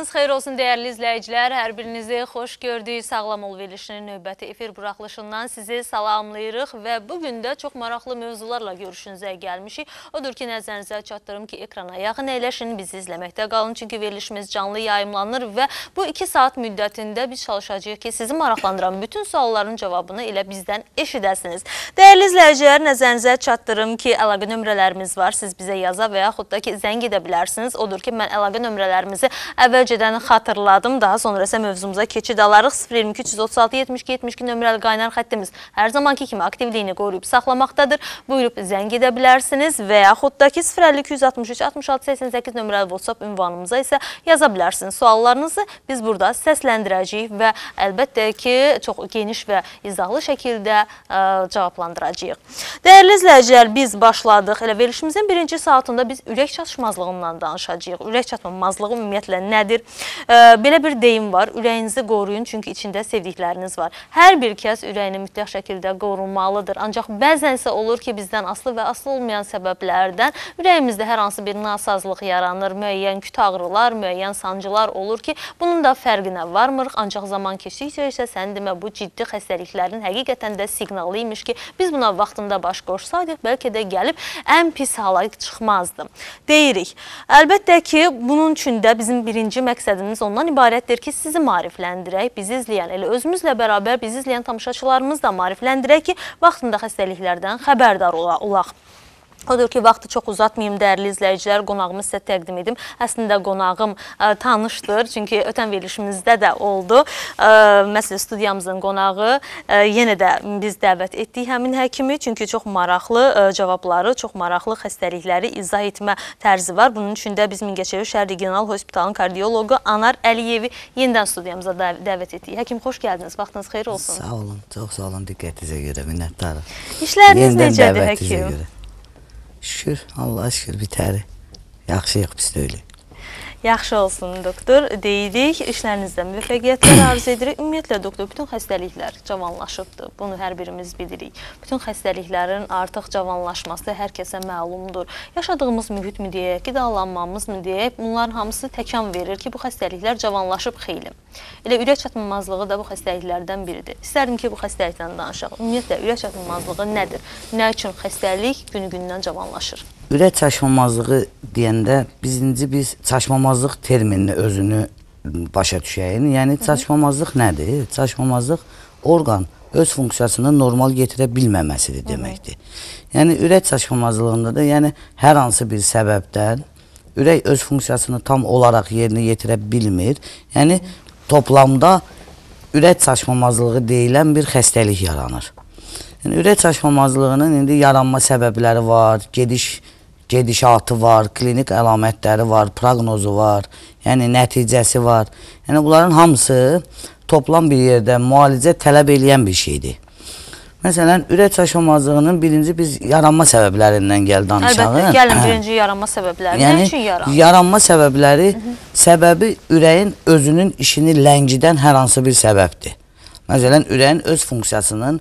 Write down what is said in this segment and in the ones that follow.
Axşamınız xeyir olsun dəyərli izləyicilər. Hər birinizi xoş gördük. Sağlam ol verilişinin növbəti efir buraxılışından sizi salamlayırıq və bu gün də çox maraqlı mövzularla görüşünüzə gəlmişik. Odur ki, nəzərinizə çatdırım ki, ekrana yaxın əyləşin, bizi izləməkdə qalın. Çünki verilişimiz canlı yayımlanır və bu 2 saat müddətində biz çalışacağıq ki, sizi maraqlandıran bütün sualların cavabını elə bizdən eşidəsiniz. Dəyərli izləyicilər, nəzərinizə çatdırım ki, əlaqə nömrələrimiz var. Siz bizə yaza və yaxud da ki, zəng edə bilərsiniz. Odur ki, mən əlaqə nömrələrimizi əvvəlcə Əvvəlcədən xatırladım da, sonra isə mövzumuza keçid alarıq. 022 336 72 72 nömrəli qaynar xəttimiz hər zamanki kimi aktivliyini qoruyub saxlamaqdadır. Buyurub zəng edə bilərsiniz və yaxud da ki 052 163 66 88 nömrəli WhatsApp ünvanımıza isə yaza bilərsiniz. Suallarınızı biz burada səsləndirəcəyik və əlbəttə ki çox geniş və izahlı şəkildə ə, e, cavablandıracağıq. Dəyərli izləyicilər, biz başladıq. Elə verilişimizin birinci saatında biz ürək çatışmazlığından danışacağıq. Ürək çatışmazlığı ümumiyyətlə nədir? bir e, belə bir deyim var. Ürəyinizi qoruyun, çünki içində sevdikləriniz var. Hər bir kəs ürəyini mütləq şəkildə qorunmalıdır. Ancaq bəzənsə olur ki, bizdən aslı və aslı olmayan səbəblərdən ürəyimizdə hər hansı bir nasazlıq yaranır, müəyyən küt ağrılar, müəyyən sancılar olur ki, bunun da fərqinə varmırıq. Ancaq zaman keçdikcə isə sən demə bu ciddi xəstəliklərin həqiqətən də siqnalı imiş ki, biz buna vaxtında baş qoşsaydıq, bəlkə də gəlib ən pis hala çıxmazdı. Deyirik. Əlbəttə ki, bunun üçün də bizim birinci mərhələdə məqsədimiz ondan ibarətdir ki, sizi marifləndirək, bizi izləyən, elə özümüzlə bərabər bizi izləyən tamaşaçılarımız da marifləndirək ki, vaxtında xəstəliklərdən xəbərdar olaq. Odur ki, vaxtı çox uzatmayım, dəyərli izləyicilər, qonağımı sizə təqdim edim. Əslində, qonağım ə, e, tanışdır, çünki ötən verilişimizdə də oldu. Ə, e, məsələn, studiyamızın qonağı ə, e, yenə də biz dəvət etdik həmin həkimi, çünki çox maraqlı ə, cavabları, çox maraqlı xəstəlikləri izah etmə tərzi var. Bunun üçün də biz Mingəçevir Şəhər Regional Hospitalın kardioloqu Anar Əliyevi yeniden studiyamıza dəv dəvət etdik. Həkim, xoş gəldiniz, vaxtınız xeyir olsun. Sağ olun, çox sağ olun, diqqətinizə görə, minnətdarım. İşləriniz yeniden necədir, həkim? Yeniden dəvətinizə görə. Şükür, Allaha şükür bitəri. Yaxşıyıq biz də öyle. Yaxşı olsun doktor deyirik. İşlərinizdə müvəffəqiyyətlər arzu edirik. Ümumiyyətlə doktor bütün xəstəliklər cavanlaşıbdır. Bunu hər birimiz bilirik. Bütün xəstəliklərin artıq cavanlaşması hər kəsə məlumdur. Yaşadığımız mühit mi deyək, qidalanmamız mı deyək, bunların hamısı təkan verir ki, bu xəstəliklər cavanlaşıb xeyli. Elə ürək çatmamazlığı da bu xəstəliklərdən biridir. İstərdim ki, bu xəstəlikdən danışaq. Ümumiyyətlə ürək çatmamazlığı nədir? Nə üçün xəstəlik günü-gündən cavanlaşır? Ürək çaşmamazlığı deyəndə birinci biz çaşmamazlıq terminini özünü başa düşəyin. Yəni çaşmamazlıq nədir? Çaşmamazlıq orqan öz funksiyasını normal yetirə bilməməsidir deməkdir. Yəni ürək çaşmamazlığında da, yəni hər hansı bir səbəbdən ürək öz funksiyasını tam olaraq yerinə yetirə bilmir. Yəni toplamda ürək çaşmamazlığı deyilən bir xəstəlik yaranır. Yəni ürək çaşmamazlığının indi yaranma səbəbləri var, gediş gedişatı var, klinik əlamətləri var, proqnozu var, yəni nəticəsi var. Yəni bunların hamısı toplam bir yerdə müalicə tələb eləyən bir şeydir. Məsələn, ürək çaşamazlığının birinci biz yaranma səbəblərindən gəl danışaq. Əlbəttə, gəlin hə. birinci yaranma səbəbləri. Yəni, nə üçün yaranma? Yaranma səbəbləri, Hı -hı. səbəbi ürəyin özünün işini ləngidən hər hansı bir səbəbdir. Məsələn, ürəyin öz funksiyasının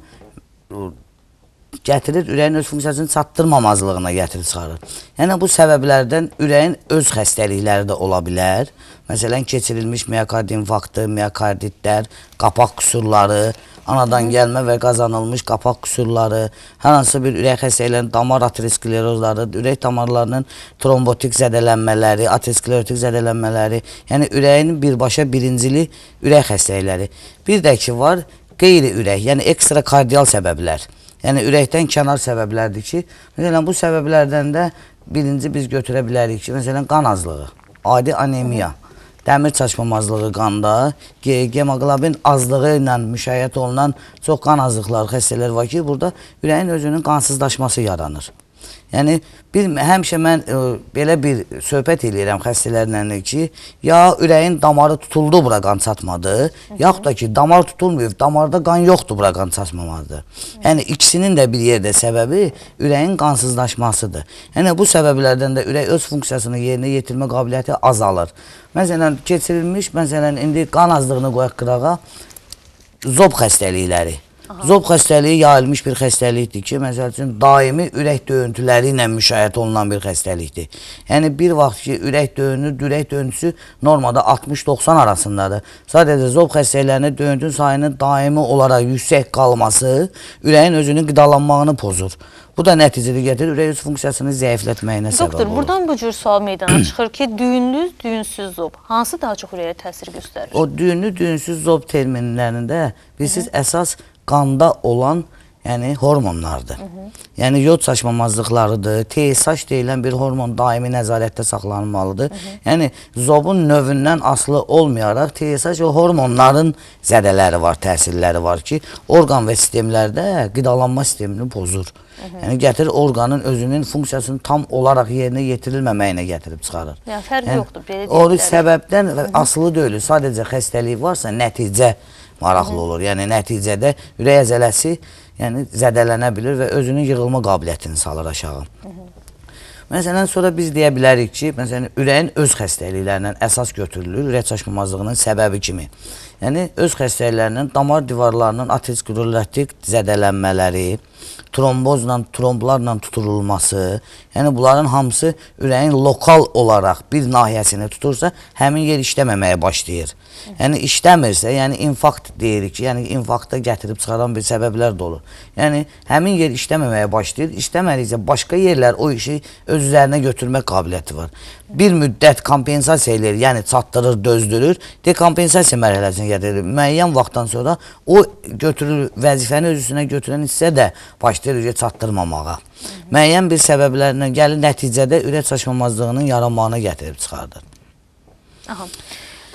gətirir, ürəyin öz funksiyasını çatdırmamazlığına gətirib çıxarır. Yəni bu səbəblərdən ürəyin öz xəstəlikləri də ola bilər. Məsələn, keçirilmiş miokard infarktı, miokarditlər, qapaq qüsurları, anadan gəlmə və qazanılmış qapaq qüsurları, hər hansı bir ürək xəstəliklərinin damar aterosklerozları, ürək damarlarının trombotik zədələnmələri, aterosklerotik zədələnmələri, yəni ürəyin birbaşa birincili ürək xəstəlikləri. Bir də ki var qeyri-ürək, yəni ekstra kardial səbəblər yəni ürəkdən kənar səbəblərdir ki, məsələn bu səbəblərdən də birinci biz götürə bilərik ki, məsələn qan azlığı, adi anemiya, dəmir çatışmamazlığı qanda, hemoqlobin azlığı ilə müşayiət olunan çox qan azlıqları xəstələr var ki, burada ürəyin özünün qansızlaşması yaranır. Yəni bir həmişə mən ə, e, belə bir söhbət eləyirəm xəstələrlə ki, ya ürəyin damarı tutuldu, bura qan çatmadı, yaxud da ki, damar tutulmayıb, damarda qan yoxdur, bura qan çatmamalıdır. Yəni ikisinin də bir yerdə səbəbi ürəyin qansızlaşmasıdır. Yəni bu səbəblərdən də ürək öz funksiyasını yerinə yetirmə qabiliyyəti azalır. Məsələn, keçirilmiş, məsələn, indi qan azlığını qoyaq qırağa, zob xəstəlikləri. Aha. Zob xəstəliyi yayılmış bir xəstəlikdir ki, məsəl üçün daimi ürək döyüntüləri ilə müşayiət olunan bir xəstəlikdir. Yəni bir vaxt ki, ürək döyünür, ürək döyüntüsü normada 60-90 arasındadır. Sadəcə zob xəstəliklərində döyüntü sayının daimi olaraq yüksək qalması ürəyin özünün qidalanmağını pozur. Bu da nəticədə gətirir ürək öz funksiyasını zəiflətməyinə səbəb olur. Doktor, buradan bu cür sual meydana çıxır ki, düyünlü, düyünsüz zob hansı daha çox ürəyə təsir göstərir? O düyünlü, düyünsüz zob terminlərində bilirsiniz, əsas qanda olan yəni hormonlardır. Hı -hı. Yəni yod çaşmamazlıqlarıdır. TSH deyilən bir hormon daimi nəzarətdə saxlanılmalıdır. Hı -hı. Yəni zobun növündən asılı olmayaraq TSH o hormonların zədələri var, təsirləri var ki, orqan və sistemlərdə qidalanma sistemini pozur. Hı -hı. Yəni gətirir orqanın özünün funksiyasını tam olaraq yerinə yetirilməməyinə gətirib çıxarır. Yəni fərq yəni, yoxdur belə deyirlər. O səbəbdən Hı -hı. asılı deyil. Sadəcə xəstəlik varsa nəticə Hı -hı maraqlı Hı -hı. olur. Yəni nəticədə ürək əzələsi yəni zədələnə bilir və özünün yığılma qabiliyyətini salır aşağı. Hı -hı. Məsələn, sonra biz deyə bilərik ki, məsələn, ürəyin öz xəstəliklərindən əsas götürülür, ürək çaşmamazlığının səbəbi kimi. Yəni, öz xəstəliklərinin damar divarlarının aterosklerotik zədələnmələri, trombozla, tromblarla tuturulması, Yəni bunların hamısı ürəyin lokal olaraq bir nahiyəsini tutursa, həmin yer işləməməyə başlayır. Yəni işləmirsə, yəni infarkt deyirik ki, yəni infarkta gətirib çıxaran bir səbəblər də olur. Yəni həmin yer işləməməyə başlayır. İşləmədikcə başqa yerlər o işi öz üzərinə götürmək qabiliyyəti var. Bir müddət kompensasiya eləyir, yəni çatdırır, dözdürür, dekompensasiya mərhələsinə gətirir. Müəyyən vaxtdan sonra o götürür, vəzifəni öz üstünə götürən hissə də başlayır çatdırmamağa müəyyən bir səbəblərlə gəlir nəticədə ürək çaşmamazlığının yaranmağına gətirib çıxardır. Aha.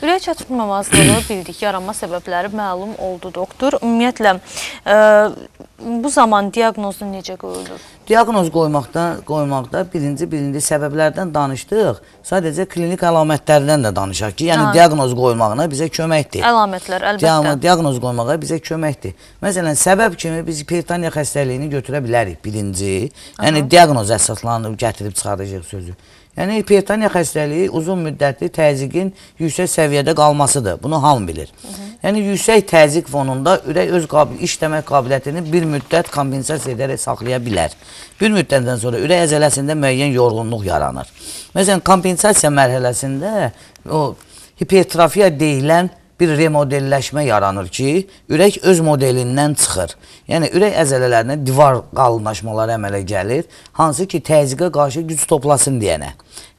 Ürək çatışmamazlığı bildik, yaranma səbəbləri məlum oldu doktor. Ümumiyyətlə ə, e, bu zaman diaqnozu necə qoyulur? Diaqnoz qoymaqda, qoymaqda birinci birində səbəblərdən danışdıq. Sadəcə klinik əlamətlərdən də danışaq ki, yəni ha. diaqnoz qoymağına bizə köməkdir. Əlamətlər əlbəttə. Diaqnoz, diaqnoz qoymağa bizə köməkdir. Məsələn, səbəb kimi biz pertaniya xəstəliyini götürə bilərik birinci. Yəni Aha. diaqnoz əsaslanıb gətirib çıxaracaq sözü. Yəni hipertoniya xəstəliyi uzun müddətli təzyiqin yüksək səviyyədə qalmasıdır. Bunu hamı bilir. Hı -hı. Yəni yüksək təzyiq fonunda ürək öz qabil işləmək qabiliyyətini bir müddət kompensasiya edərək saxlaya bilər. Bir müddətdən sonra ürək əzələsində müəyyən yorğunluq yaranır. Məsələn, kompensasiya mərhələsində o hipertrofiya deyilən bir remodelləşmə yaranır ki, ürək öz modelindən çıxır. Yəni, ürək əzələlərinə divar qalınlaşmaları əmələ gəlir, hansı ki, təziqə qarşı güc toplasın deyənə,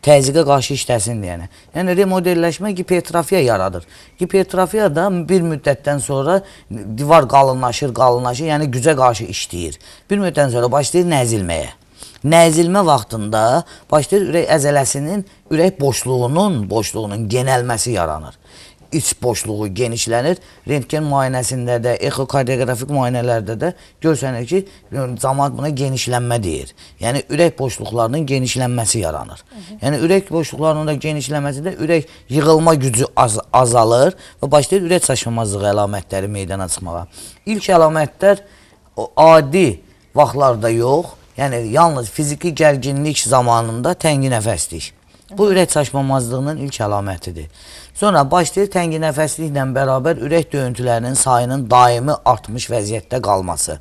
təziqə qarşı işləsin deyənə. Yəni, remodelləşmə hipertrofiya yaradır. Hipertrofiyada bir müddətdən sonra divar qalınlaşır, qalınlaşır, yəni gücə qarşı işləyir. Bir müddətdən sonra başlayır nəzilməyə. Nəzilmə vaxtında başlayır ürək əzələsinin, ürək boşluğunun, boşluğunun genəlməsi yaranır iç boşluğu genişlənir. Rentgen müayinəsində də, ekokardioqrafik müayinələrdə də görsənir ki, cəmaət buna genişlənmə deyir. Yəni ürək boşluqlarının genişlənməsi yaranır. Hı -hı. Yəni ürək boşluqlarının da genişlənməsində ürək yığılma gücü az azalır və başlayır ürək çaşmazlığı əlamətləri meydana çıxmağa. İlk əlamətlər o adi vaxtlarda yox, yəni yalnız fiziki gərginlik zamanında təngi nəfəslik. Bu ürək çaşmamazlığının ilk əlamətidir. Sonra başlayır tənginəfəsliklə bərabər ürək döyüntülərinin sayının daimi artmış vəziyyətdə qalması.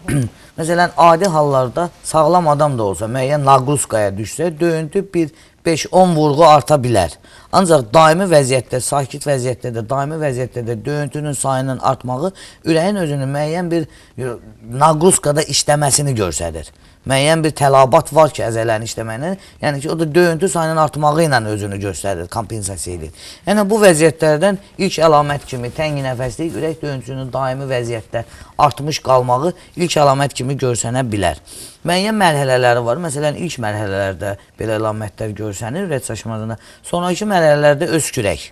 Məsələn, adi hallarda sağlam adam da olsa, müəyyən naqruskaya düşsə, döyüntü bir 5-10 vurğu arta bilər. Ancaq daimi vəziyyətdə, sakit vəziyyətdə də, daimi vəziyyətdə də döyüntünün sayının artmağı ürəyin özünü müəyyən bir e, naqruskada işləməsini göstərir müəyyən bir tələbat var ki, əzələrin işləməklə. Yəni ki, o da döyüntü sayının artmağı ilə özünü göstərir, kompensasiya edir. Yəni bu vəziyyətlərdən ilk əlamət kimi təngi nəfəslik ürək döyüntüsünün daimi vəziyyətdə artmış qalmağı ilk əlamət kimi görsənə bilər. Müəyyən mərhələləri var. Məsələn, ilk mərhələlərdə belə əlamətlər görsənir ürək çaşmazında. Sonrakı mərhələlərdə öskürək.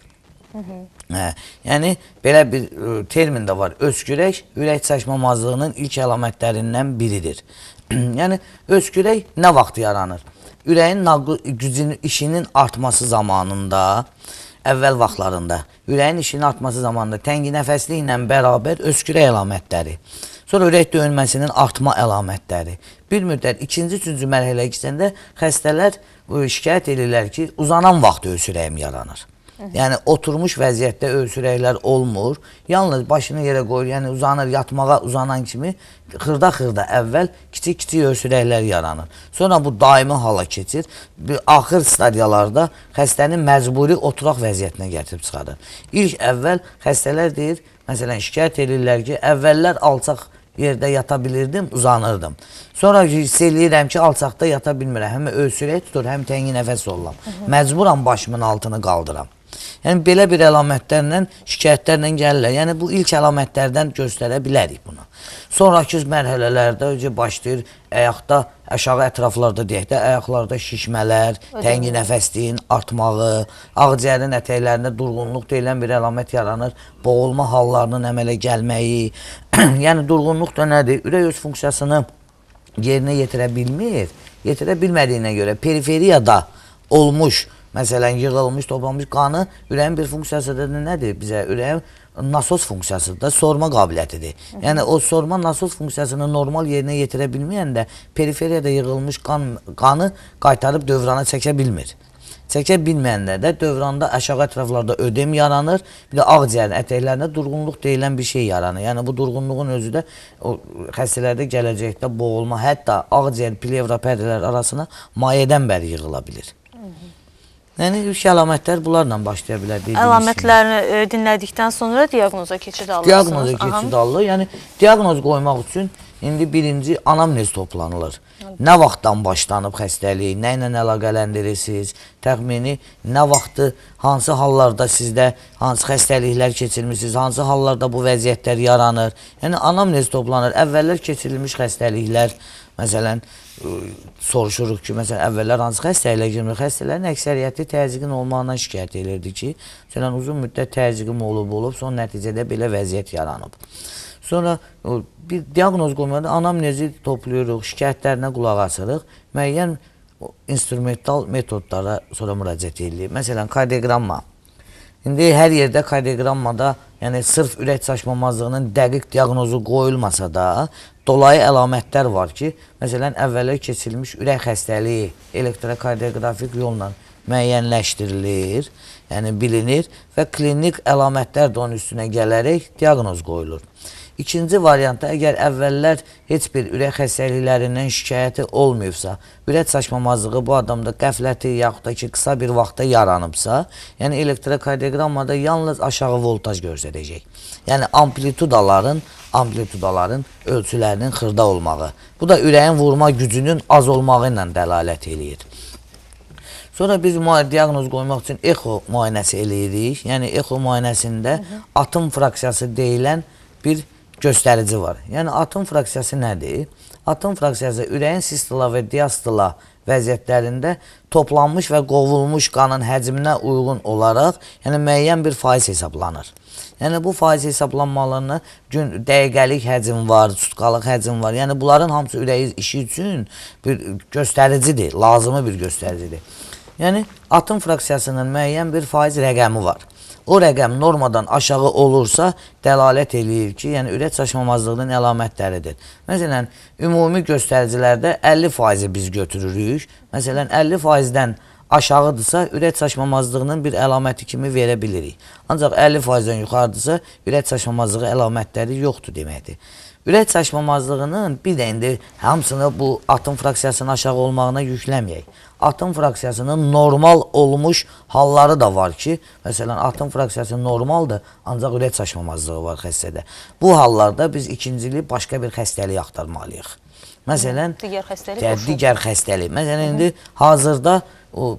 Hı -hı. Hə, yəni, belə bir ə, e, termin də var. Öskürək, ürək çaşmamazlığının ilk əlamətlərindən biridir. yəni öz kürək nə vaxt yaranır? Ürəyin nağıl gücünün işinin artması zamanında, əvvəl vaxtlarında, ürəyin işinin artması zamanında təngi nəfəsliklə bərabər öskürək əlamətləri. Sonra ürək döyünməsinin artma əlamətləri. Bir müddət ikinci, üçüncü mərhələyə keçəndə xəstələr e, şikayət edirlər ki, uzanan vaxt öskürəyim yaranır. Yəni oturmuş vəziyyətdə öysürəklər olmur. Yalnız başını yerə qoyur, yəni uzanır, yatmağa uzanan kimi xırda-xırda əvvəl kiçik-kiçik öysürəklər yaranır. Sonra bu daimi hala keçir. Bir axır stadiyalarda xəstəni məcburi oturaq vəziyyətinə gətirib çıxarır. İlk əvvəl xəstələr deyir, məsələn, şikayət edirlər ki, əvvəllər alçaq yerdə yata bilirdim, uzanırdım. Sonra hiss eləyirəm ki, alçaqda yata bilmirəm. Həm öysürək tutur, həm təngi nəfəs oluram. Məcburam başımın altını qaldıram. Yəni belə bir əlamətlərlə, şikayətlərlə gəlirlər. Yəni bu ilk əlamətlərdən göstərə bilərik bunu. Sonrakı mərhələlərdə öcə başlayır ayaqda, aşağı ətraflarda deyək də, ayaqlarda şişmələr, təngi nəfəsliyin artmağı, ağciyərin ətəklərində durğunluq deyilən bir əlamət yaranır, boğulma hallarının əmələ gəlməyi. yəni durğunluq da nədir? Ürək öz funksiyasını yerinə yetirə bilmir. Yetirə bilmədiyinə görə periferiyada olmuş Məsələn, yığılmış, toplanmış qanı ürəyin bir funksiyası da nədir bizə? Ürəyin nasos funksiyasıdır da, sorma qabiliyyətidir. Yəni o sorma nasos funksiyasını normal yerinə yetirə bilməyəndə periferiyada yığılmış qan qanı qaytarıb dövrana çəkə bilmir çəkə bilməyəndə də dövranda aşağı ətraflarda ödem yaranır. Bir də ağciyərin ətəklərində durğunluq deyilən bir şey yaranır. Yəni bu durğunluğun özü də o xəstələrdə gələcəkdə boğulma, hətta ağciyər plevra pərdələr arasına mayədən bəri yığıla bilir. Hı -hı. Yəni ilk əlamətlər bunlarla başlaya bilər. Əlamətlərini e, dinlədikdən sonra diaqnoza keçid alırsınız. Diaqnoza keçid alınır. Yəni diaqnoz qoymaq üçün indi birinci anamnez toplanılır. Hı. Nə vaxtdan başlanıb xəstəlik, nə ilə əlaqələndirirsiniz, təxmini nə vaxtı, hansı hallarda sizdə hansı xəstəliklər keçirmisiniz, hansı hallarda bu vəziyyətlər yaranır. Yəni anamnez toplanır. Əvvəllər keçirilmiş xəstəliklər, Məsələn, e, soruşuruq ki, məsələn, əvvəllər hansı xəstəliklə girmək? Xəstələrin əksəriyyəti təzyiqin olmağından şikayət edirdi ki, məsələn, uzun müddət təzyiqim olub, olub, son nəticədə belə vəziyyət yaranıb. Sonra e, bir diaqnoz qoymadan anamnezi toplayırıq, şikayətlərinə qulaq asırıq, müəyyən instrumental metodlara sonra müraciət edirik. Məsələn, kardioqramma. İndi hər yerdə kardioqrammada, yəni sırf ürək çaşmamazlığının dəqiq diaqnozu qoyulmasa da, dolayı əlamətlər var ki, məsələn, əvvəllər keçilmiş ürək xəstəliyi elektrokardiografik yolla müəyyənləşdirilir, yəni bilinir və klinik əlamətlər də onun üstünə gələrək diaqnoz qoyulur. İkinci variantda əgər əvvəllər heç bir ürək xəstəliklərindən şikayəti olmayıbsa, ürək çaşmamazlığı bu adamda qəfləti yaxud da ki, qısa bir vaxtda yaranıbsa, yəni elektrokardioqramada yalnız aşağı voltaj göstərəcək. Yəni amplitudaların, amplitudaların ölçülərinin xırda olmağı. Bu da ürəyin vurma gücünün az olmağı ilə dəlalət eləyir. Sonra biz diaqnoz qoymaq üçün echo müayinəsi eləyirik. Yəni echo müayinəsində Hı -hı. atım fraksiyası deyilən bir göstərici var. Yəni atom fraksiyası nədir? Atom fraksiyası ürəyin sistola və diastola vəziyyətlərində toplanmış və qovulmuş qanın həcminə uyğun olaraq, yəni müəyyən bir faiz hesablanır. Yəni bu faiz hesablanmalarını gün dəqiqəlik həcm var, sutqalıq həcm var. Yəni bunların hamısı ürəyin işi üçün bir göstəricidir, lazımi bir göstəricidir. Yəni atom fraksiyasının müəyyən bir faiz rəqəmi var o rəqəm normadan aşağı olursa, dəlalət eləyir ki, yəni ürək çaşmamazlığının əlamətləridir. Məsələn, ümumi göstəricilərdə 50% biz götürürük. Məsələn, 50%-dən aşağıdırsa, ürək çaşmamazlığının bir əlaməti kimi verə bilirik. Ancaq 50%-dən yuxarıdırsa, ürək çaşmamazlığı əlamətləri yoxdur deməkdir. Ürək çaşmamazlığının bir də indi hamısını bu atın fraksiyasının aşağı olmağına yükləməyək. Atın fraksiyasının normal olmuş halları da var ki, məsələn, atın fraksiyası normaldır, ancaq ürək çaşmamazlığı var xəstədə. Bu hallarda biz ikincili başqa bir xəstəlik axtarmalıyıq. Məsələn, digər xəstəlik. Digər, digər xəstəlik. Məsələn, indi hazırda o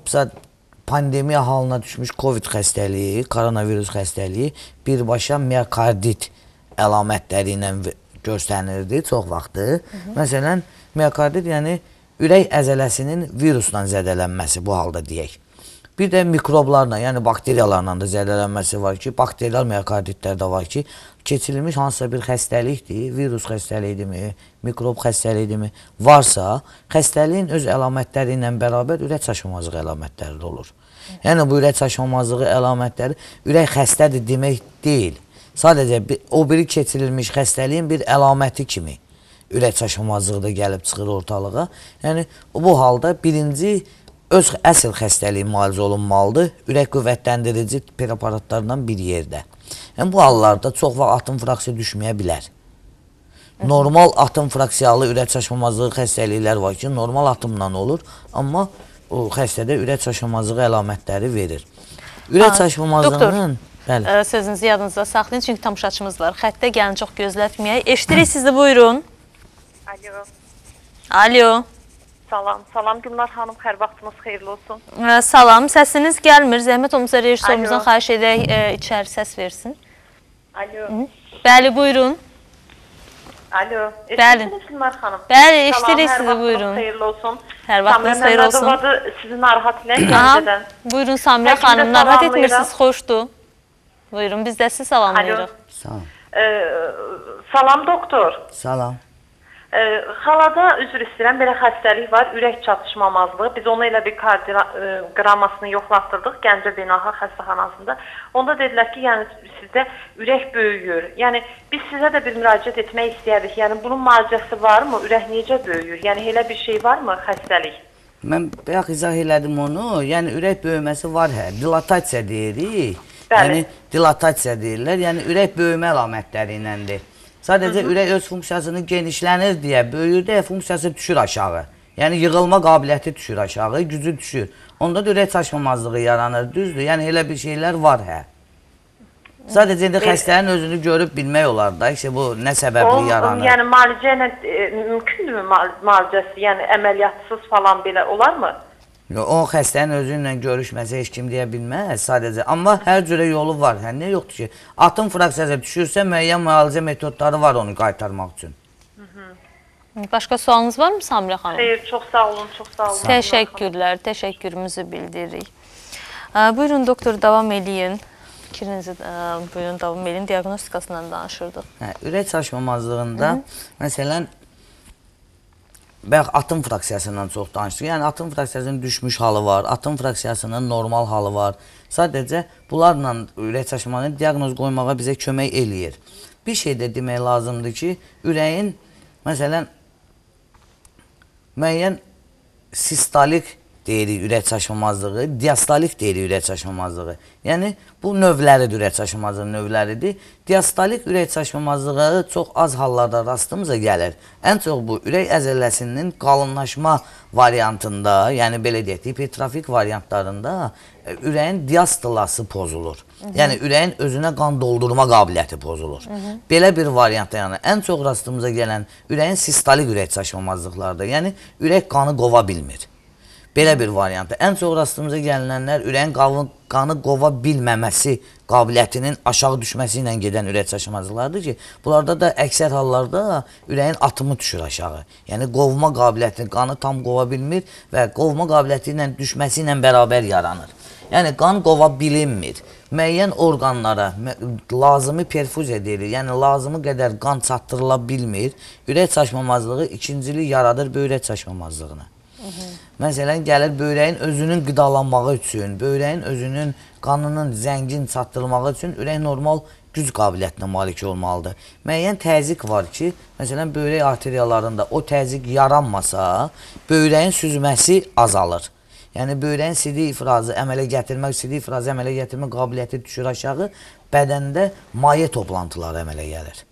pandemiya halına düşmüş COVID xəstəliyi, koronavirus xəstəliyi birbaşa miokardit əlamətləri ilə göstərilirdi çox vaxtı. Hı -hı. Məsələn, miokardit yəni ürək əzələsinin virusla zədələnməsi bu halda deyək. Bir də mikroblarla, yəni bakteriyalarla da zədələnməsi var ki, bakteriyal miokarditlərdə var ki, keçirilmiş hansısa bir xəstəlikdir, virus xəstəliyidirmi, mikrob xəstəliyidirmi, varsa, xəstəliyin öz əlamətləri ilə bərabər ürək çaşılmazlığı əlamətləri də olur. Yəni bu ürək çaşılmazlığı əlamətləri ürək xəstədir demək deyil. Sadəcə o biri keçirilmiş xəstəliyin bir əlaməti kimi ürək çaşmazlığı da gəlib çıxır ortalığa. Yəni bu halda birinci öz əsl xəstəliyi müalicə olunmalıdır. Ürək qüvvətləndirici preparatlardan bir yerdə. Yəni bu hallarda çox vaxt atın fraksiyası düşməyə bilər. Normal atın fraksiyalı ürək çaşmazlığı xəstəliklər var ki, normal atımla olur, amma o xəstədə ürək çaşmazlığı əlamətləri verir. Ürək çaşmazlığının Bəli. E, sözünüzü yadınızda saxlayın, çünki tamaşaçımız var. Xəttə gəlin, çox gözlətməyək. Eşidirik sizi, buyurun. Alo. Alo. Salam, salam Gülnar xanım, hər vaxtınız xeyirli olsun. Ə, salam, səsiniz gəlmir. Zəhmət olmasa rejissorumuzdan xahiş edək ə, içəri səs versin. Alo. Hı? Bəli, buyurun. Alo, eşidirsiniz Gülnar xanım? Bəli, eşidirik sizi, buyurun. Xeyirli olsun. Hər vaxtınız xeyir olsun. Samirə Mədovadı sizi narahat ilə gəncədən. Buyurun Samirə xanım, narahat etmirsiniz, xoşdur. Buyurun, biz də sizi salamlayırıq. Alo. Salam. Ə, salam doktor. Salam. Ə, xalada üzr istəyirəm, belə xəstəlik var, ürək çatışmamazlığı. Biz onu elə bir kardioqramasını e, yoxlatdırdıq Gəncə Beynəlxalq Xəstəxanasında. Onda dedilər ki, yəni sizdə ürək böyüyür. Yəni biz sizə də bir müraciət etmək istəyirdik. Yəni bunun müalicəsi varmı? Ürək necə böyüyür? Yəni elə bir şey varmı xəstəlik? Mən bayaq izah elədim onu. Yəni ürək böyüməsi var hə, dilatasiya deyirik. Bəli. Yəni dilatasiya deyirlər. Yəni ürək böyümə əlamətləri iləndir. Sadəcə Hı -hı. ürək öz funksiyasını genişlənir deyə böyüyür funksiyası düşür aşağı. Yəni yığılma qabiliyyəti düşür aşağı, gücü düşür. Onda da ürək çaşmamazlığı yaranır, düzdür? Yəni elə bir şeylər var hə. Sadəcə indi xəstənin özünü görüb bilmək olar da, işte bu nə səbəbli o, yaranır. Yəni müalicə ilə e, mümkündürmü müalicəsi? Yəni əməliyyatsız falan belə olar mı? O xəstənin özü ilə görüşməsə heç kim deyə bilməz sadəcə. Amma hər cürə yolu var. Hə, nə yoxdur ki? Atın fraksiyası düşürsə müəyyən müalicə metodları var onu qaytarmaq üçün. Başqa sualınız varmı Samilə xanım? Xeyr, çox sağ olun, çox sağ olun. Təşəkkürlər, təşəkkürümüzü bildiririk. Buyurun doktor, davam eləyin. Fikrinizi buyurun, davam eləyin. Diagnostikasından danışırdıq. Hə, ürək çaşmamazlığında, Hı? məsələn, bayaq atın fraksiyasından çox danışdıq. Yəni atın fraksiyasının düşmüş halı var, atın fraksiyasının normal halı var. Sadəcə bunlarla ürək çaşmanı diaqnoz qoymağa bizə kömək eləyir. Bir şey də demək lazımdır ki, ürəyin məsələn müəyyən sistolik deyiri ürək çaşmamazlığı, diastolik deyiri ürək çaşmamazlığı. Yəni bu növləridir ürək çaşmamazlığı növləridir. Diastolik ürək çaşmamazlığı çox az hallarda rastımıza gəlir. Ən çox bu ürək əzələsinin qalınlaşma variantında, yəni belə deyək, hipertrofik variantlarında e, ürəyin diastolası pozulur. Hı -hı. Yəni ürəyin özünə qan doldurma qabiliyyəti pozulur. Hı -hı. Belə bir variantda yəni ən çox rastımıza gələn ürəyin sistolik ürək çaşmamazlıqlarıdır. Yəni ürək qanı qova bilmir. Belə bir variantdır. Ən çox rastımıza gəlinənlər ürəyin qanı, qanı qova bilməməsi, qabiliyyətinin aşağı düşməsi ilə gedən ürək çaşmazlıqlardır ki, bunlarda da əksər hallarda ürəyin atımı düşür aşağı. Yəni qovma qabiliyyəti, qanı tam qova bilmir və qovma qabiliyyəti ilə düşməsi ilə bərabər yaranır. Yəni qan qova bilinmir. Müəyyən orqanlara lazımi perfuziya deyilir. Yəni lazımi qədər qan çatdırıla bilmir. Ürək çaşmamazlığı ikincili yaradır böyrək çaşmamazlığını. Məsələn, gəlir böyrəyin özünün qidalanmağı üçün, böyrəyin özünün qanının zəngin çatdırılmağı üçün ürək normal güc qabiliyyətinə malik olmalıdır. Müəyyən təzik var ki, məsələn, böyrək arteriyalarında o təzik yaranmasa, böyrəyin süzməsi azalır. Yəni, böyrəyin sidi ifrazı əmələ gətirmək, sidi ifrazı əmələ gətirmək qabiliyyəti düşür aşağı, bədəndə maye toplantıları əmələ gəlir.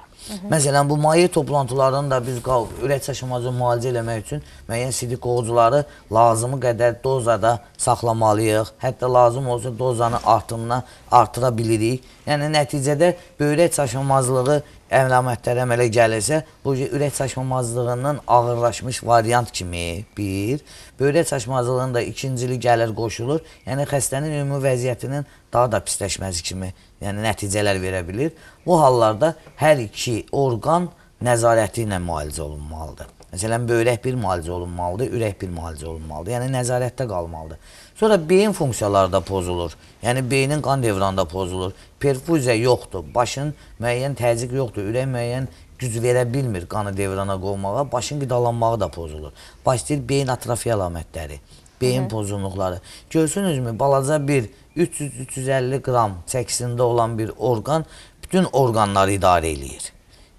Məsələn, bu maye toplantılardan da biz ürək çaşımazı müalicə eləmək üçün müəyyən sidik qoğucuları lazımı qədər dozada saxlamalıyıq. Hətta lazım olsa dozanı artımına artıra bilirik. Yəni, nəticədə böyrək çaşımazlığı əmlamətlərə əmələ gəlirsə, bu ürək çaşmamazlığının ağırlaşmış variant kimi bir, böyrək çaşmazlığının da ikincili gəlir qoşulur, yəni xəstənin ümumi vəziyyətinin daha da pisləşməsi kimi yəni, nəticələr verə bilir. Bu hallarda hər iki orqan nəzarəti ilə müalicə olunmalıdır. Məsələn, böyrək bir müalicə olunmalıdır, ürək bir müalicə olunmalıdır. Yəni, nəzarətdə qalmalıdır. Sonra beyin funksiyaları da pozulur. Yəni, beynin qan devranda pozulur. Perfuziya yoxdur, başın müəyyən təziq yoxdur, ürək müəyyən güc verə bilmir qanı devrana qoymağa, başın qidalanmağı da pozulur. Başlayır beyin atrofiya əlamətləri, beyin Hı -hı. pozunluqları. Görsünüzmü, balaca bir 300-350 qram çəkisində olan bir orqan bütün orqanları idarə eləyir.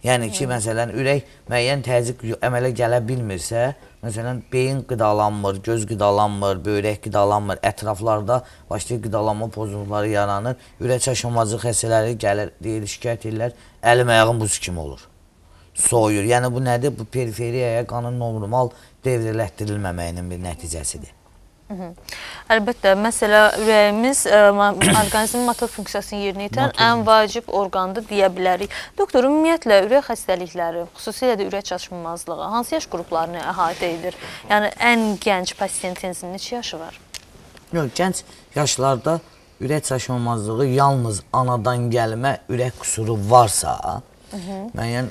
Yəni ki, məsələn, ürək müəyyən təzyiq əmələ gələ bilmirsə, məsələn, beyin qidalanmır, göz qidalanmır, böyrək qidalanmır, ətraflarda başqa qidalanma pozuntuları yaranır, ürək çaşamazlıq xəstələri gəlir, deyir, şikayət edirlər, əlim ayağım buz kimi olur. Soyur. Yəni bu nədir? Bu periferiyaya qanın normal devrələtdirilməməyinin bir nəticəsidir. Hı -hı. Əlbəttə, məsələ ürəyimiz ə, e, orqanizmin motor funksiyasını yerinə yetirən ən vacib orqandır deyə bilərik. Doktor, ümumiyyətlə ürək xəstəlikləri, xüsusilə də ürək çatışmazlığı hansı yaş qruplarını əhatə edir? Yəni ən gənc pasiyentinizin neçə yaşı var? Yox, gənc yaşlarda ürək çatışmazlığı yalnız anadan gəlmə ürək qüsuru varsa, Hı -hı. müəyyən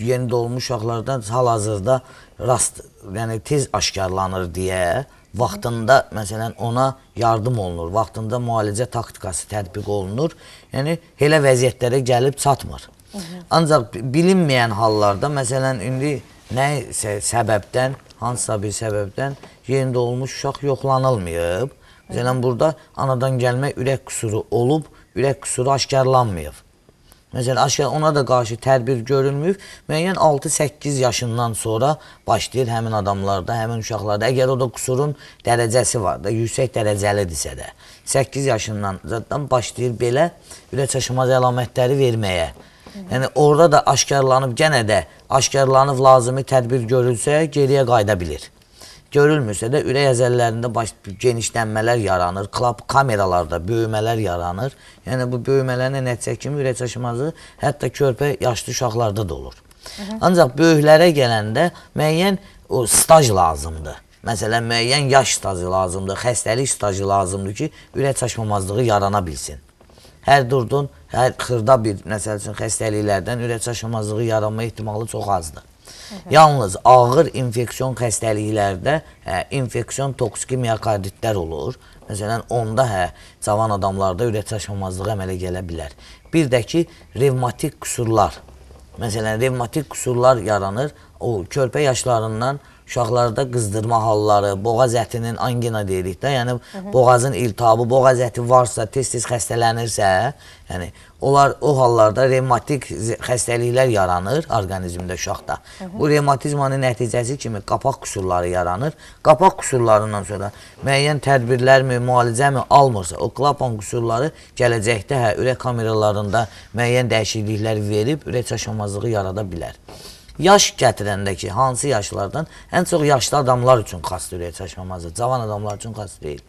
yeni doğmuş uşaqlarda hal-hazırda rast, yəni tez aşkarlanır deyə vaxtında məsələn ona yardım olunur, vaxtında müalicə taktikası tətbiq olunur. Yəni elə vəziyyətlərə gəlib çatmır. Hı -hı. Ancaq bilinməyən hallarda məsələn indi nə səbəbdən, hansısa bir səbəbdən yerində olmuş uşaq yoxlanılmayıb. Məsələn burada anadan gəlmə ürək qüsuru olub, ürək qüsuru aşkarlanmayıb. Məsələn, aşkar ona da qarşı tədbir görülmür. Müəyyən 6-8 yaşından sonra başlayır həmin adamlarda, həmin uşaqlarda. Əgər o da qüsurun dərəcəsi var da, yüksək dərəcəlidirsə də, 8 yaşından zaten başlayır belə ürək çaşımaz əlamətləri verməyə. Yəni, orada da aşkarlanıb, genə də aşkarlanıb lazımi tədbir görülsə, geriyə qayda bilir görülmürsə də ürək əzəllərində baş genişlənmələr yaranır, klap kameralarda böyümələr yaranır. Yəni bu böyümələrin nəticə kimi ürək çaşmazı hətta körpə yaşlı uşaqlarda da olur. Hı -hı. Ancaq böyüklərə gələndə müəyyən o staj lazımdır. Məsələn, müəyyən yaş stajı lazımdır, xəstəlik stajı lazımdır ki, ürək çaşmamazlığı yarana bilsin. Hər durdun, hər xırda bir, məsəl üçün, xəstəliklərdən ürək çaşmamazlığı yaranma ehtimalı çox azdır. Yalnız ağır infeksion xəstəliklərdə hə, infeksion toksiki miokarditlər olur. Məsələn, onda hə, cavan adamlarda ürək çaşmamazlığı əmələ gələ bilər. Bir də ki, revmatik qüsurlar. Məsələn, revmatik qüsurlar yaranır. O körpə yaşlarından uşaqlarda qızdırma halları, boğaz ətinin angina deyirik də, yəni Hı -hı. boğazın iltihabı, boğaz əti varsa, tez-tez xəstələnirsə, yəni onlar o hallarda revmatik xəstəliklər yaranır orqanizmdə uşaqda. Hı -hı. Bu revmatizmanın nəticəsi kimi qapaq qüsurları yaranır. Qapaq qüsurlarından sonra müəyyən tədbirlərmi, müalicəmi almırsa, o klapon qüsurları gələcəkdə hə, ürək kameralarında müəyyən dəyişikliklər verib ürək çaşamazlığı yarada bilər. Yaş gətirəndə ki, hansı yaşlardan? Ən çox yaşlı adamlar üçün xassdürəyə çaşmamazdır. Cavan adamlar üçün xass deyil.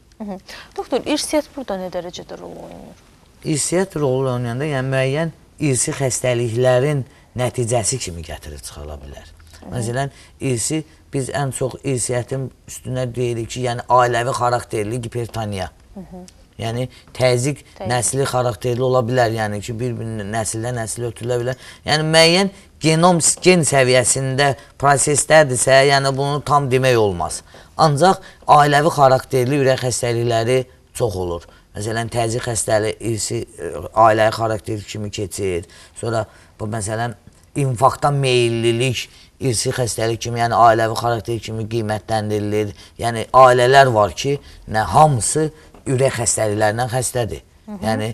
Doktor, irsiyyət burada nə dərəcədə rol oynayır? İrsiyyət rolu oynayanda, yəni müəyyən irsi xəstəliklərin nəticəsi kimi gətirib çıxala bilər. Məsələn, irsi biz ən çox irsiyyətin üstünə deyirik ki, yəni ailəvi xarakterli gipertaniya. Hı -hı. Yəni təzyiq nəsli xarakterli ola bilər, yəni ki, bir-birinin nəsildən nəslə ötürülə bilər. Yəni müəyyən genom gen səviyyəsində proseslərdirsə, yəni bunu tam demək olmaz. Ancaq ailəvi xarakterli ürək xəstəlikləri çox olur. Məsələn, təzyiq xəstəliyi irsi e, ailəyə xarakteri kimi keçir. Sonra bu məsələn infarktdan meyillilik irsi xəstəlik kimi, yəni ailəvi xarakter kimi qiymətləndirilir. Yəni ailələr var ki, nə hamısı ürək xəstəliklərindən xəstədir. Hı -hı. Yəni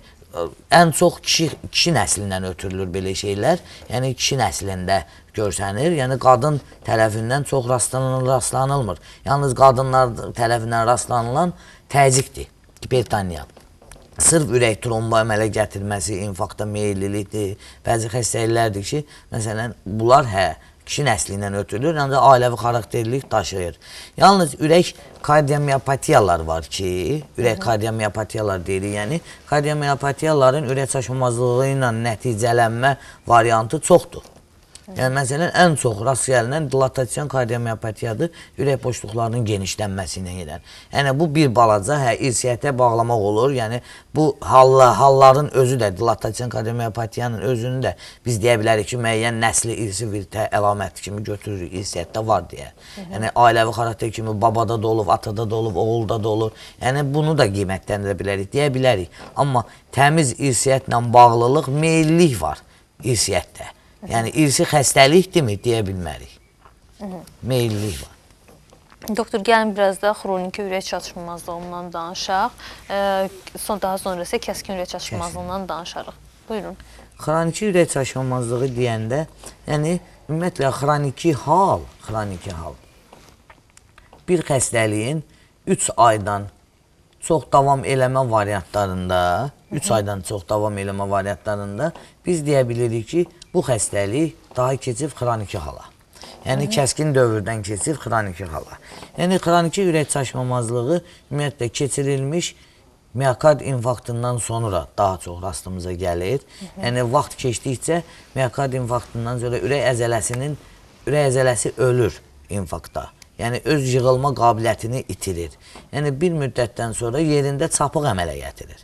ən çox kişi, kişi nəslindən ötürülür belə şeylər. Yəni kişi nəslində görsənir. Yəni qadın tərəfindən çox rastlanılır, rastlanılmır. Yalnız qadınlar tərəfindən rastlanılan təzyiqdir, hipertaniya. Sırf ürək tromba əmələ gətirməsi, infarkta meyillilikdir, bəzi xəstəliklərdir ki, məsələn, bunlar hə kişi nəslindən ötürülür, ancaq yəni ailəvi xarakterlik daşıyır. Yalnız ürək kardiomiyopatiyalar var ki, ürək kardiomiyopatiyalar deyirik, yəni kardiomiyopatiyaların ürək çaşmazlığı ilə nəticələnmə variantı çoxdur. Yəni, məsələn, ən çox rast gəlinən dilatasyon kardiomiyopatiyadır, ürək boşluqlarının genişlənməsi ilə gedər. Yəni, bu bir balaca hə, irsiyyətə bağlamaq olur. Yəni, bu halla, halların özü də, dilatasyon kardiomiyopatiyanın özünü də biz deyə bilərik ki, müəyyən nəsli irsi bir əlamət kimi götürürük, irsiyyətdə var deyə. Hı -hı. Yəni, ailəvi xarakter kimi babada da olub, atada da olub, oğulda da olub. Yəni, bunu da qiymətləndirə bilərik, deyə bilərik. Amma təmiz irsiyyətlə bağlılıq meyillik var irsiyyətdə. Yəni irsi xəstəlikdirmi deyə bilmərik. Meyillik var. Doktor, gəlin biraz da xroniki ürək çatışmazlığından danışaq. E, son, daha sonra isə kəskin ürək çatışmazlığından danışarıq. Buyurun. Xroniki ürək çatışmazlığı deyəndə, yəni ümumiyyətlə xroniki hal, xroniki hal bir xəstəliyin 3 aydan çox davam eləmə variantlarında, 3 aydan çox davam eləmə variantlarında biz deyə bilirik ki, bu xəstəlik daha keçib xroniki hala. Yəni kəskin dövrdən keçib xroniki hala. Yəni xroniki ürək çaşmamazlığı ümumiyyətlə keçirilmiş miokard infarktından sonra daha çox rastımıza gəlir. Yəni vaxt keçdikcə miokard infarktından sonra ürək əzələsinin ürək əzələsi ölür infarktda. Yəni öz yığılma qabiliyyətini itirir. Yəni bir müddətdən sonra yerində çapıq əmələ gətirir.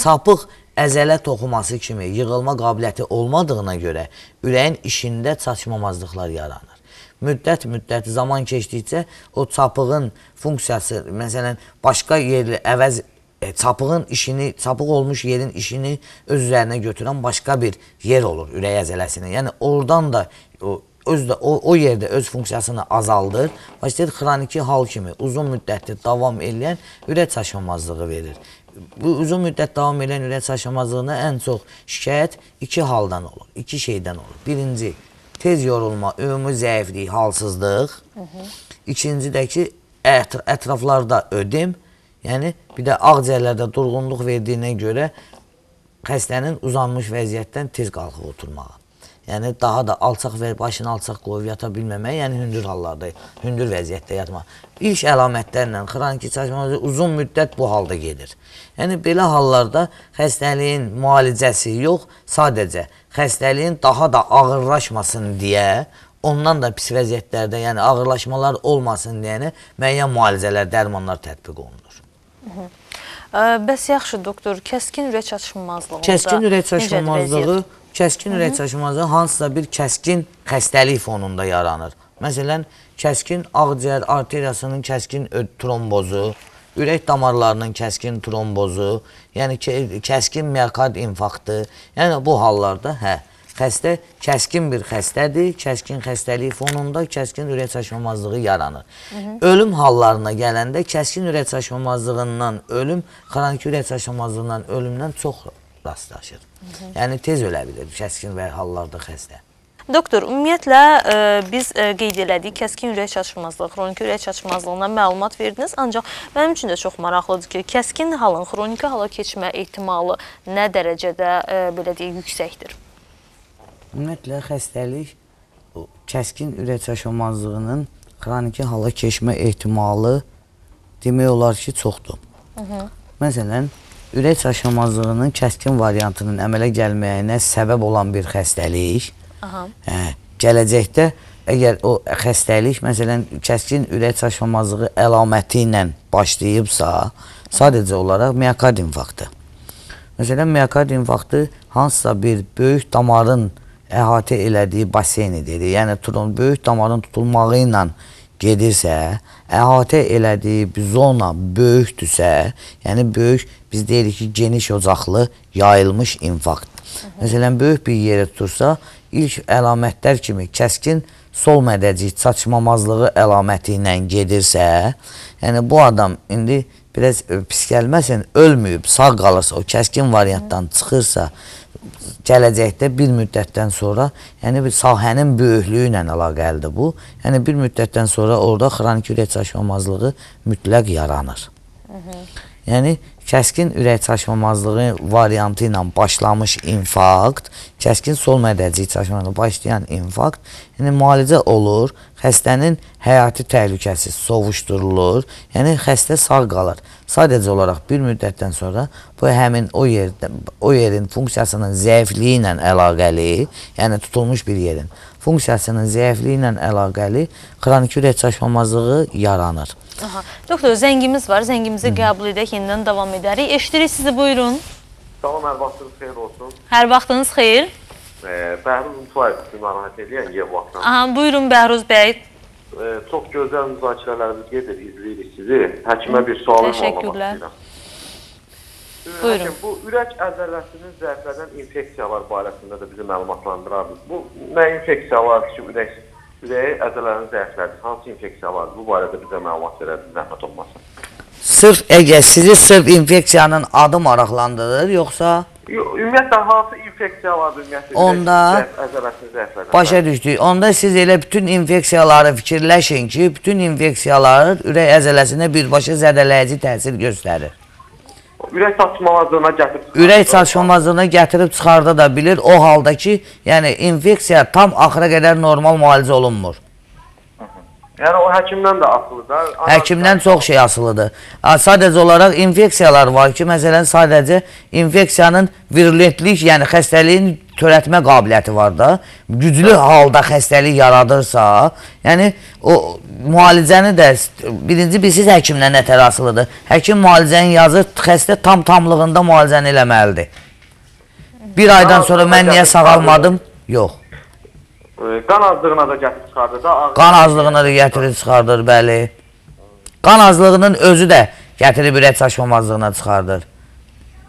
Çapıq əzələ toxuması kimi yığılma qabiliyyəti olmadığına görə ürəyin işində çatışmamazlıqlar yaranır. Müddət müddət zaman keçdikcə o çapığın funksiyası, məsələn, başqa yerli əvəz e, çapığın işini, çapıq olmuş yerin işini öz üzərinə götürən başqa bir yer olur ürək əzələsinin. Yəni oradan da o öz də o, o yerdə öz funksiyasını azaldır və istəyir xroniki hal kimi uzun müddətli davam edən ürək çaşmamazlığı verir bu uzun müddət davam edən ürək çaşamazlığına ən çox şikayət iki haldan olur, iki şeydən olur. Birinci, tez yorulma, ümumi zəiflik, halsızlıq. Hı -hı. İkinci də ki, ət, ətraflarda ödem, yəni bir də ağcəyərlərdə durğunluq verdiyinə görə xəstənin uzanmış vəziyyətdən tez qalxıb oturmağı. Yəni daha da alçaq ver, başını alçaq qoyub yata bilməmək, yəni hündür hallarda, hündür vəziyyətdə yatmaq. İlk əlamətlərlə xroniki çaşmaz uzun müddət bu halda gedir. Yəni belə hallarda xəstəliyin müalicəsi yox, sadəcə xəstəliyin daha da ağırlaşmasın deyə ondan da pis vəziyyətlərdə, yəni ağırlaşmalar olmasın deyənə yəni müəyyən müalicələr, dərmanlar tətbiq olunur. Hı -hı. Bəs yaxşı doktor, kəskin ürək çatışmazlığı. Kəskin ürək çatışmazlığı kəskin ürək çaşmazlığı hansısa bir kəskin xəstəlik fonunda yaranır. Məsələn, kəskin ağciyər arteriyasının kəskin trombozu, ürək damarlarının kəskin trombozu, yəni kəskin miokard infarktı. Yəni bu hallarda hə, xəstə kəskin bir xəstədir, kəskin xəstəlik fonunda kəskin ürək çaşmamazlığı yaranır. Hı -hı. Ölüm hallarına gələndə kəskin ürək çaşmamazlığından ölüm, xroniki ürək çaşmamazlığından ölümdən çox rastlaşır. Hı. Yəni tez ölə bilir kəskin və hallarda xəstə. Doktor, ümumiyyətlə ə, e, biz ə, e, qeyd elədik, kəskin ürək çatışmazlığı, xroniki ürək çatışmazlığından məlumat verdiniz, ancaq mənim üçün də çox maraqlıdır ki, kəskin halın xroniki hala keçmə ehtimalı nə dərəcədə ə, e, belə deyək yüksəkdir? Ümumiyyətlə xəstəlik kəskin ürək çatışmazlığının xroniki hala keçmə ehtimalı demək olar ki, çoxdur. Hı -hı. Məsələn, Ürək çaşılmazlığının kəskin variantının əmələ gəlməyinə səbəb olan bir xəstəlik. Aha. Hə, gələcəkdə əgər o xəstəlik, məsələn, kəskin ürək çaşılmazlığı əlaməti ilə başlayıbsa, sadəcə olaraq miokard infarktı. Məsələn, miokard infarktı hansısa bir böyük damarın əhatə elədiyi baseynidir. Yəni, turun, böyük damarın tutulmağı ilə gedirsə, əhatə elədiyi zona böyükdürsə, yəni böyük, biz deyirik ki, geniş ocaqlı yayılmış infarkt. Məsələn, böyük bir yerə tutursa, ilk əlamətlər kimi kəskin sol mədəcik çatışmamazlığı əlaməti ilə gedirsə, yəni bu adam indi biraz pis gəlməsin, ölməyib, sağ qalırsa, o kəskin variantdan çıxırsa, gələcəkdə bir müddətdən sonra, yəni bir sahənin böyüklüyü ilə əlaqəlidir bu. Yəni bir müddətdən sonra orada xroniki ürək çaşmamazlığı mütləq yaranır. Hı -hı. Yəni kəskin ürək çaşmamazlığı variantı ilə başlamış infarkt, kəskin sol mədəcik çaşmalarına başlayan infarkt, yəni müalicə olur, xəstənin həyati təhlükəsi sovuşdurulur, yəni xəstə sağ qalır. Sadəcə olaraq bir müddətdən sonra bu həmin o yerdə o yerin funksiyasının zəifliyi ilə əlaqəli, yəni tutulmuş bir yerin funksiyasının zəifliyi ilə əlaqəli xroniki ürək çaşmamazlığı yaranır. Aha. Doktor, zəngimiz var. Zəngimizi Hı. qəbul edək, yenidən davam edərik. Eşidirik sizi, buyurun. Salam, hər vaxtınız xeyir olsun. Hər vaxtınız xeyir. E, Bəhruz Mutlayev sizi narahat edən Yevlaqdan. Aha, buyurun Bəhruz bəy. E, çox gözəl müzakirələriniz gedir, izləyirik sizi. Həkimə bir sualım olmaq istəyirəm. Təşəkkürlər. Buyurun. Lakin bu ürək əzələsinin zəiflədən infeksiyalar barəsində də bizi məlumatlandırardınız. Bu nə infeksiyalar ki, ürək ürəyi əzələlərini zəiflədir? Hansı infeksiyalardır? Bu barədə bizə məlumat verərdiniz, zəhmət olmasa. Sırf əgər sizi sırf infeksiyanın adı maraqlandırır, yoxsa Yox, ümumiyyətlə hansı infeksiyalardır ümumiyyətlə? Onda əzələsini zəiflədən. Başa düşdük. Onda siz elə bütün infeksiyaları fikirləşin ki, bütün infeksiyalar ürək əzələsinə birbaşa zədələyici təsir göstərir ürək çatışmazlığına gətirib. Ürək çatışmazlığına gətirib çıxarda da bilir. O halda ki, yəni infeksiya tam axıra qədər normal müalicə olunmur. Yəni o həkimdən də asılıdır. Həkimdən çox şey asılıdır. Sadəcə olaraq infeksiyalar var ki, məsələn, sadəcə infeksiyanın virulentlik, yəni xəstəliyin törətmə qabiliyyəti var da. Güclü halda xəstəlik yaradırsa, yəni o müalicəni də birinci bir siz həkimlə nətər asılıdır. Həkim müalicəni yazır, xəstə tam tamlığında müalicəni eləməlidir. Bir aydan sonra mən niyə sağalmadım? Yox. Qan azlığına da gətirib çıxardır da. Qan azlığına da gətirib çıxardır, bəli. Qan azlığının özü də gətirib ürək çaşmamazlığına çıxardır.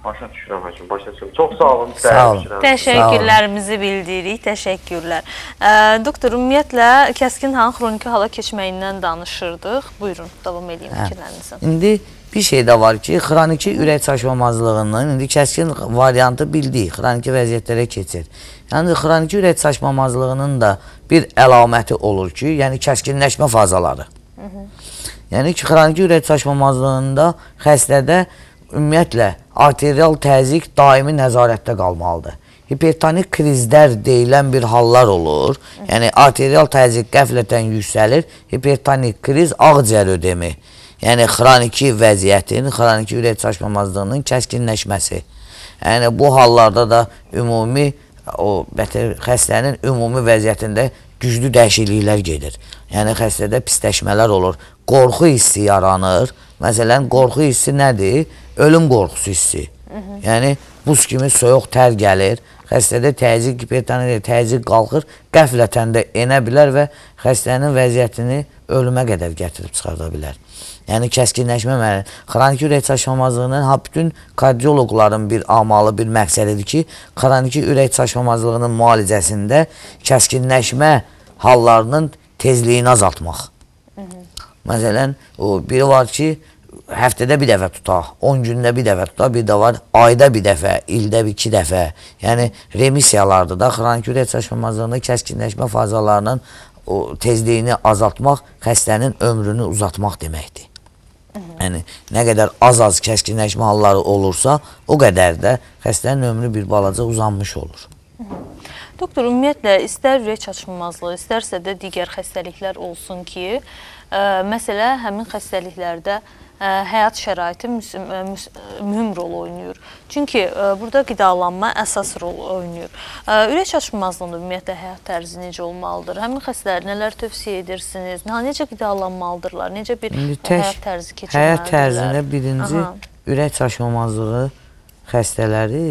Başa düşürəm həkim, başa düşürəm. Çox sağ olun. Sağ olun. Təşəkkürlərimizi bildiririk, təşəkkürlər. E, doktor, ümumiyyətlə, kəskin hanı xroniki hala keçməyindən danışırdıq. Buyurun, davam edin hə. fikirlərinizi. İndi bir şey də var ki, xroniki ürək çaşmamazlığının, indi kəskin variantı bildik, xroniki vəziyyətlərə keçir. Yəni, xroniki ürək çaşmamazlığının da bir əlaməti olur ki, yəni kəskinləşmə fazaları. Hı -hı. Yəni, xroniki ürək çaşmamazlığında xəstədə ümumiyyətlə arterial təzyiq daimi nəzarətdə qalmalıdır. Hipertonik krizlər deyilən bir hallar olur. Yəni arterial təzyiq qəflətən yüksəlir. Hipertonik kriz ağciyər ödemi. Yəni xroniki vəziyyətin, xroniki ürək çaşmamazlığının kəskinləşməsi. Yəni bu hallarda da ümumi o bətər xəstənin ümumi vəziyyətində güclü dəyişikliklər gedir. Yəni xəstədə pisləşmələr olur, qorxu hissi yaranır. Məsələn, qorxu hissi nədir? ölüm qorxusu hissi. Hı -hı. Yəni buz kimi soyuq tər gəlir, xəstədə təzyiq gipertoniya, təzyiq qalxır, qəflətən də enə bilər və xəstənin vəziyyətini ölümə qədər gətirib çıxarda bilər. Yəni kəskinləşmə məli, xroniki ürək çaşmamazlığının ha bütün kardioloqların bir amalı, bir məqsədidir ki, xroniki ürək çaşmamazlığının müalicəsində kəskinləşmə hallarının tezliyini azaltmaq. Hı -hı. Məsələn, o biri var ki, həftədə bir dəfə tutaq, 10 gündə bir dəfə tutaq, bir də var ayda bir dəfə, ildə bir iki dəfə. Yəni remisiyalardır da xroniki ürək çaşmazlığında kəskinləşmə fazalarının o tezliyini azaltmaq xəstənin ömrünü uzatmaq deməkdir. Yəni nə qədər az-az kəskinləşmə halları olursa, o qədər də xəstənin ömrü bir balaca uzanmış olur. Doktor, ümumiyyətlə, istər ürək çatışmazlığı, istərsə də digər xəstəliklər olsun ki, ə, e, məsələ həmin xəstəliklərdə ə, həyat şəraiti mühüm rol oynayır. Çünki burada qidalanma əsas rol oynayır. Ürək çaşmazlığında ümumiyyətlə həyat tərzi necə olmalıdır? Həmin xəstələrə nələr tövsiyə edirsiniz? Necə qidalanmalıdırlar? Necə bir Tək, həyat tərzi keçirməlidirlər? Həyat tərzində birinci Aha. ürək çaşmazlığı xəstələri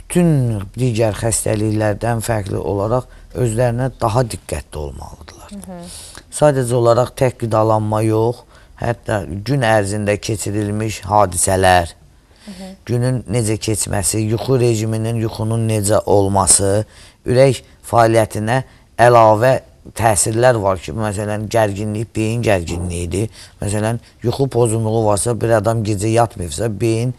bütün digər xəstəliklərdən fərqli olaraq özlərinə daha diqqətli olmalıdırlar. Hı -hı. Sadəcə olaraq tək qidalanma yox, hətta gün ərzində keçirilmiş hadisələr, Hı -hı. günün necə keçməsi, yuxu rejiminin, yuxunun necə olması, ürək fəaliyyətinə əlavə təsirlər var ki, məsələn, gərginlik beyin gərginliyidir. Məsələn, yuxu pozunluğu varsa, bir adam gecə yatmayıbsa, beyin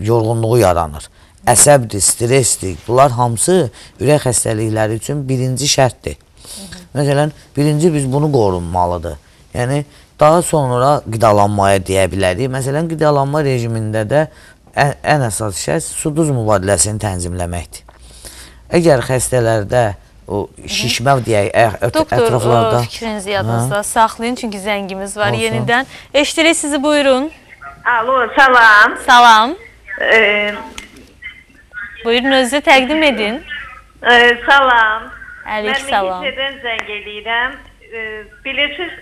yorğunluğu yaranır. Əsəbdir, stresdir. Bunlar hamısı ürək xəstəlikləri üçün birinci şərtdir. Hı Məsələn, birinci biz bunu qorunmalıdır. Yəni, Daha sonra qidalanmaya deyə bilərik. Məsələn, qidalanma rejimində də ən, ən əsas şərt su-duz mübadiləsini tənzimləməkdir. Əgər xəstələrdə o mhm. şişmə deyək ət, Doktor, ətraflarda. Doktor, fikrinizi yadınızda hə. saxlayın çünki zəngimiz var Olsun. yenidən. Eşidirik sizi, buyurun. Alo, salam. Salam. Ee, buyurun özünüzü təqdim edin. E, salam. Əlik salam. Mən Mingitədən zəng eləyirəm. E, bilirsiniz,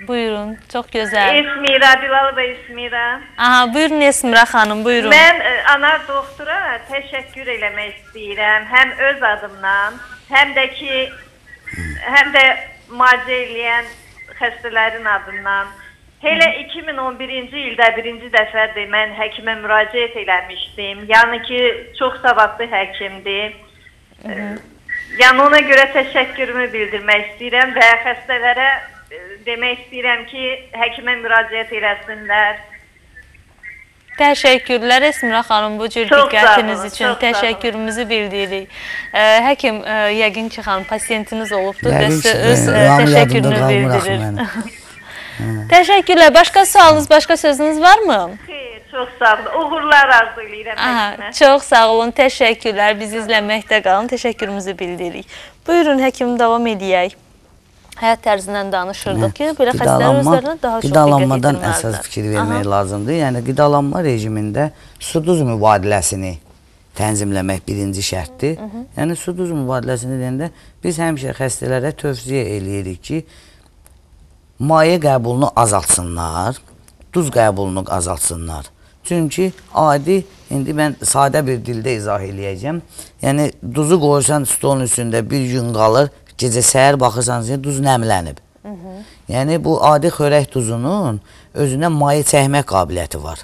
Buyurun, çox gözəl. Esmira, Bilalova Esmira. Aha, buyurun Esmira xanım, buyurun. Mən ə, e, ana doktora təşəkkür eləmək istəyirəm. Həm öz adımdan, həm də ki, həm də müalicə eləyən xəstələrin adından. Elə 2011-ci ildə birinci dəfədir mən həkimə müraciət eləmişdim. Yəni ki, çox savadlı həkimdir. Hı -hı. E, yəni ona görə təşəkkürümü bildirmək istəyirəm və xəstələrə demək istəyirəm ki, həkimə müraciət eləsinlər. Təşəkkürlər Esmira xanım bu cür çox diqqətiniz olun, üçün. Təşəkkürümüzü bildiririk. Həkim yəqin ki, xanım pasiyentiniz olubdur və sizə öz yəni, təşəkkürünü bildirir. Hə. Təşəkkürlər. Başqa sualınız, başqa sözünüz varmı? Xeyr, çox sağ olun. Uğurlar arzu edirəm həkiminə. Çox sağ olun. Təşəkkürlər. Bizi izləməkdə qalın. Təşəkkürümüzü bildiririk. Buyurun həkim davam edək həyat tərzindən danışırdıq hə. ki, belə xəstələr özlərinə daha çox qidalanmadan əsas fikir vermək Aha. lazımdır. Yəni qidalanma rejimində su-duz mübadiləsini tənzimləmək birinci şərtdir. Hı -hı. Yəni su-duz mübadiləsini deyəndə biz həmişə xəstələrə tövsiyə eləyirik ki, maye qəbulunu azaltsınlar, duz qəbulunu azaltsınlar. Çünki adi, indi mən sadə bir dildə izah eləyəcəm. Yəni, duzu qoysan stolun üstündə bir gün qalır, Gecə səhər baxırsanız, yəni duz nəmlənib. Hı -hı. Yəni, bu adi xörək duzunun özünə maye çəkmək qabiliyyəti var.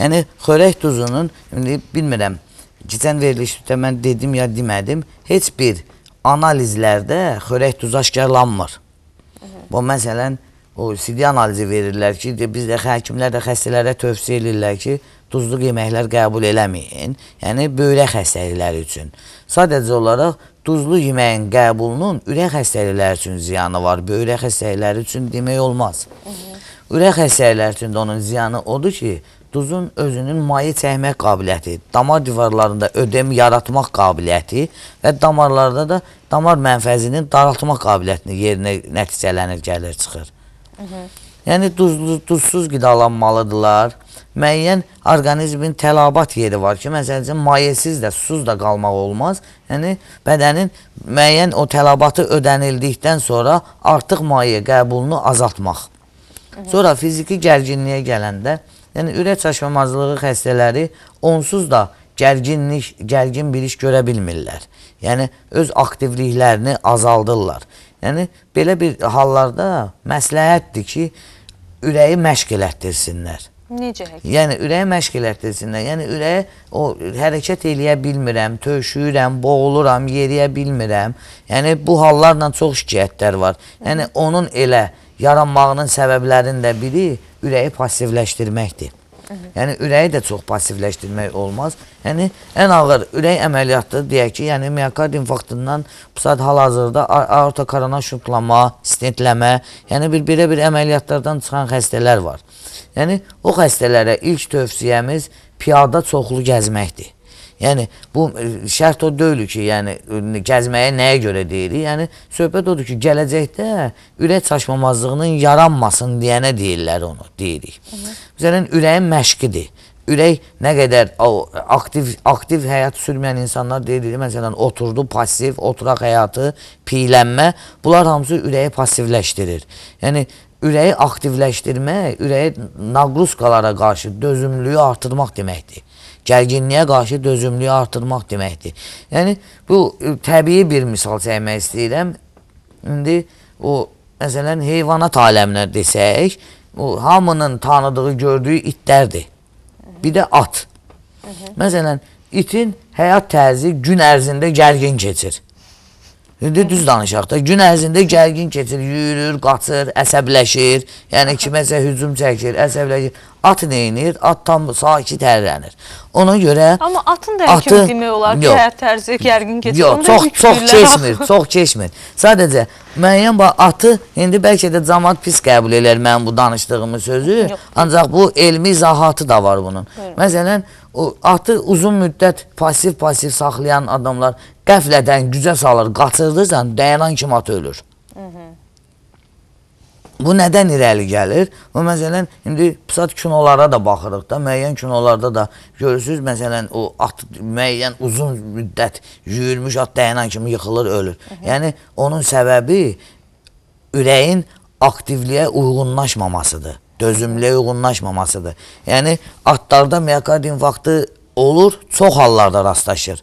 Yəni, xörək duzunun, indi bilmirəm, keçən verilişdə mən dedim ya demədim, heç bir analizlərdə xörək duzu aşkarlanmır. Bu, məsələn, o CD analizi verirlər ki, biz də həkimlər də xəstələrə tövsiyə edirlər ki, duzlu yeməklər qəbul eləməyin. Yəni, böyrək xəstəlikləri üçün. Sadəcə olaraq Duzlu yeməyin qəbulunun ürək xəstəlikləri üçün ziyanı var. Böyrək xəstəlikləri üçün demək olmaz. Hı -hı. Ürək xəstəlikləri üçün də onun ziyanı odur ki, duzun özünün maye çəkmək qabiliyyəti, damar divarlarında ödem yaratmaq qabiliyyəti və damarlarda da damar mənfəzinin daraltmaq qabiliyyətini yerinə nəticələnir, gəlir, çıxır. Hı -hı. Yəni duzlu, duzsuz qidalanmalıdırlar müəyyən orqanizmin təlabat yeri var ki, məsəl üçün mayəsiz də, susuz da qalmaq olmaz. Yəni bədənin müəyyən o təlabatı ödənildikdən sonra artıq maye qəbulunu azaltmaq. Sonra fiziki gərginliyə gələndə, yəni ürək çaşmamazlığı xəstələri onsuz da gərginlik, gərgin bir iş görə bilmirlər. Yəni öz aktivliklərini azaldırlar. Yəni belə bir hallarda məsləhətdir ki, ürəyi məşq elətdirsinlər. Necə həkim? Yəni ürəyi məşq elətdirsinlər. Yəni ürəyi o hərəkət eləyə bilmirəm, töşüyürəm, boğuluram, yeriyə bilmirəm. Yəni bu hallarla çox şikayətlər var. Yəni onun elə yaranmağının səbəblərinin də biri ürəyi passivləşdirməkdir. Yəni ürəyi də çox pasivləşdirmək olmaz. Yəni ən ağır ürək əməliyyatı deyək ki, yəni miokard infarktından bu saat hal-hazırda aorta karana şuntlama, stentləmə, yəni bir birə-bir əməliyyatlardan çıxan xəstələr var. Yəni o xəstələrə ilk tövsiyəmiz piyada çoxlu gəzməkdir. Yəni bu e, şərt o deyil ki, yəni e, gəzməyə nəyə görə deyirik? Yəni söhbət odur ki, gələcəkdə ürək çaşmamazlığının yaranmasın deyənə deyirlər onu, deyirik. Məsələn, ürəyin məşqidir. Ürək nə qədər o, aktiv aktiv həyat sürməyən insanlar deyilir, məsələn, oturdu, pasiv, oturaq həyatı, piylənmə, bunlar hamısı ürəyi pasivləşdirir. Yəni ürəyi aktivləşdirmək, ürəyi naqruskalara qarşı dözümlüyü artırmaq deməkdir. Gərginliyə qarşı dözümlüyü artırmaq deməkdir. Yəni, bu e, təbii bir misal çəkmək istəyirəm. İndi o, məsələn, heyvanat aləminə desək, o, hamının tanıdığı, gördüyü itlərdir. Bir də at. Məsələn, itin həyat tərzi gün ərzində gərgin keçir. İndi düz danışaq da, gün ərzində gərgin keçir, yürür, qaçır, əsəbləşir, yəni kiməsə hücum çəkir, əsəbləşir. At neyinir? At tam sakit hərlənir. Ona görə... Amma atın da atı, kimi demək olar ki, hər tərzi gərgin keçir. Yox, çox, çox keçmir, çox keçmir. Sadəcə, müəyyən atı, indi bəlkə də camat pis qəbul edər mənim bu danışdığımı sözü, yox. ancaq bu elmi izahatı da var bunun. Buyurun. Məsələn, artıq uzun müddət pasiv-pasiv saxlayan adamlar qəflədən gücə salır, qaçırdırsan, dayanan kimi at ölür. Hı -hı. Bu nədən irəli gəlir? Və məsələn, indi pisat kinolara da baxırıq da, müəyyən kinolarda da görürsünüz, məsələn, o at müəyyən uzun müddət yürülmüş at dayanan kimi yıxılır, ölür. Hı -hı. Yəni, onun səbəbi ürəyin aktivliyə uyğunlaşmamasıdır dözümlüyə uyğunlaşmamasıdır. Yəni, atlarda miyokard infarktı olur, çox hallarda rastlaşır.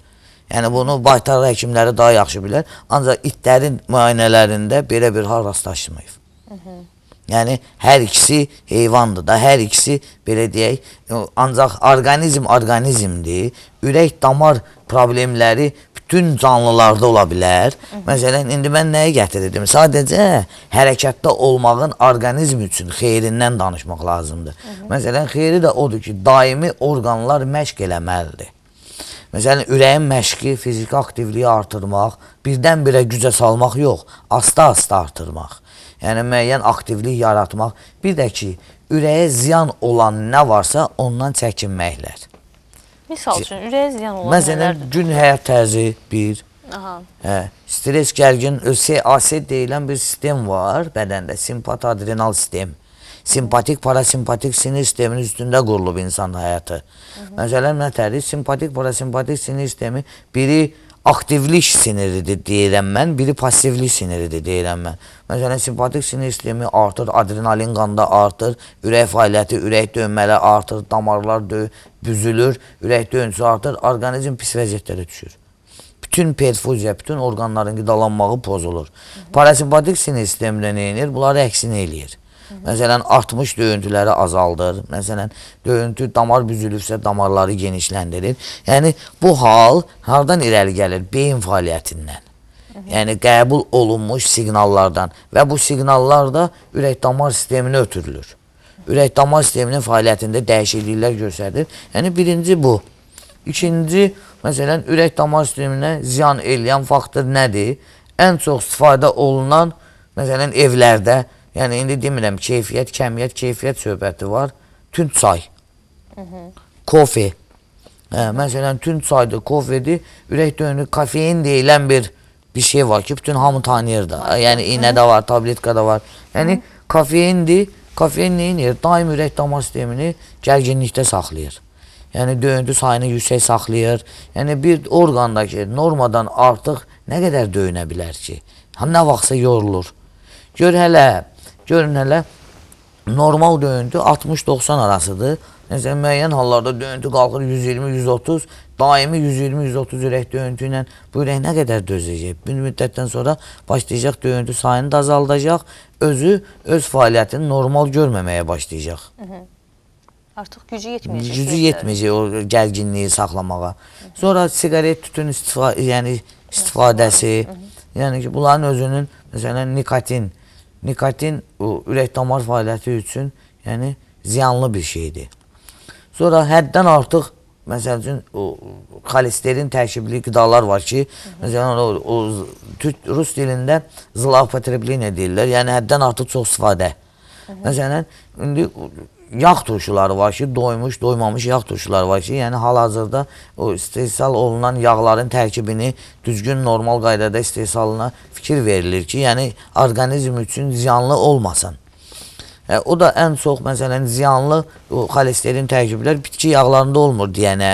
Yəni, bunu baytar həkimləri daha yaxşı bilər. Ancaq itlərin müayinələrində belə bir hal rastlaşmayıb. Yəni, hər ikisi heyvandır da, hər ikisi, belə deyək, ancaq orqanizm orqanizmdir. Ürək damar problemləri bütün canlılarda ola bilər. Məsələn, indi mən nəyə gətirirdim? Sadəcə hərəkətdə olmağın orqanizm üçün xeyrindən danışmaq lazımdır. Hı -hı. Məsələn, xeyri də odur ki, daimi orqanlar məşq eləməlidir. Məsələn, ürəyin məşqi, fiziki aktivliyi artırmaq, birdən-birə gücə salmaq yox, asta-asta artırmaq. Yəni, müəyyən aktivlik yaratmaq. Bir də ki, ürəyə ziyan olan nə varsa, ondan çəkinməklər. Misal üçün, ürəyə ziyan olan Məsələn, nələrdir? gün həyat tərzi bir, Aha. Hə, stres gərgin, AS deyilən bir sistem var bədəndə, simpat adrenal sistem. Simpatik, parasimpatik sinir sisteminin üstündə qurulub insan həyatı. Hı -hı. Məsələn, nətədir? Simpatik, parasimpatik sinir sistemi biri aktivlik siniridir deyirəm mən, biri pasivlik siniridir deyirəm mən. Məsələn, simpatik sinir sistemi artır, adrenalin qanda artır, ürək fəaliyyəti, ürək dönmələri artır, damarlar dö büzülür, ürək döyüntüsü artır, orqanizm pis vəziyyətlərə düşür. Bütün perfuziya, bütün orqanların qidalanmağı pozulur. Parasimpatik sinir sistemində nə edir? Bunları əksinə eləyir. Hı -hı. Məsələn, artmış döyüntüləri azaldır. Məsələn, döyüntü damar büzülübsə damarları genişləndirir. Yəni, bu hal hardan irəli gəlir? Beyin fəaliyyətindən. Hı yəni, qəbul olunmuş siqnallardan və bu siqnallar da ürək damar sisteminə ötürülür ürək damar sisteminin fəaliyyətində dəyişikliklər göstərir. Yəni birinci bu. İkinci, məsələn, ürək damar sisteminə ziyan eləyən faktor nədir? Ən çox istifadə olunan, məsələn, evlərdə, yəni indi demirəm, keyfiyyət, kəmiyyət, keyfiyyət söhbəti var. Tünd çay, kofe. Hə, məsələn, tünd çaydır, kofedir, ürək döyünü kofein deyilən bir bir şey var ki, bütün hamı tanıyır da. Yəni iynə də var, tabletka da var. Yəni kofeindir Kofein neyinir? Daim ürək damar sistemini gərginlikdə saxlayır. Yəni döyüntü sayını yüksək saxlayır. Yəni bir orqandakı normadan artıq nə qədər döyünə bilər ki? Ha nə vaxtsa yorulur. Gör hələ, görün hələ normal döyüntü 60-90 arasıdır. Məsələn, müəyyən hallarda döyüntü qalxır 120-130, daimi 120-130 ürək döyüntü ilə bu ürək nə qədər dözəcək? Bir müddətdən sonra başlayacaq döyüntü sayını da azaldacaq, özü öz fəaliyyətini normal görməməyə başlayacaq. Hı -hı. Artıq gücü yetməyəcək. Gücü yetməyəcək o gərginliyi saxlamağa. Hı -hı. Sonra siqaret tütün istifa yəni istifadəsi, Hı -hı. yəni ki, bunların özünün məsələn nikotin, nikotin o ürək damar fəaliyyəti üçün yəni ziyanlı bir şeydir. Sonra həddən artıq məsəl üçün o xolesterin tərkibli qidalar var ki, məsələn o, o türk rus dilində zlafotreblin deyirlər. Yəni həddən artıq çox istifadə. Hı -hı. Məsələn, indi yağ turşuları var ki, doymuş, doymamış yağ turşuları var ki, yəni hal-hazırda o istehsal olunan yağların tərkibini düzgün, normal qaydada istehsalına fikir verilir ki, yəni orqanizm üçün ziyanlı olmasın. Ə, hə, o da ən çox, məsələn, ziyanlı o, xolesterin təəccüblər bitki yağlarında olmur deyənə.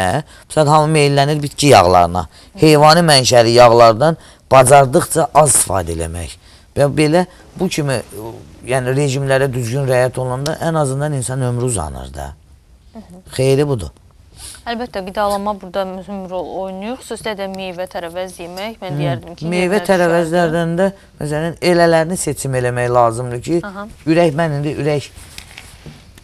Məsələn, hamı meyllənir bitki yağlarına. Heyvani mənşəli yağlardan bacardıqca az istifadə eləmək. Və belə bu kimi o, yəni rejimlərə düzgün rəyət olanda ən azından insan ömrü uzanır da. Xeyri budur. Əlbəttə, qidalanma burada mühüm rol oynayır. Xüsusilə də meyvə tərəvəz yemək, mən Hı. deyərdim ki, meyvə tərəvəzlərdən də məsələn elələrini seçim eləmək lazımdır ki, Aha. ürək mən indi ürək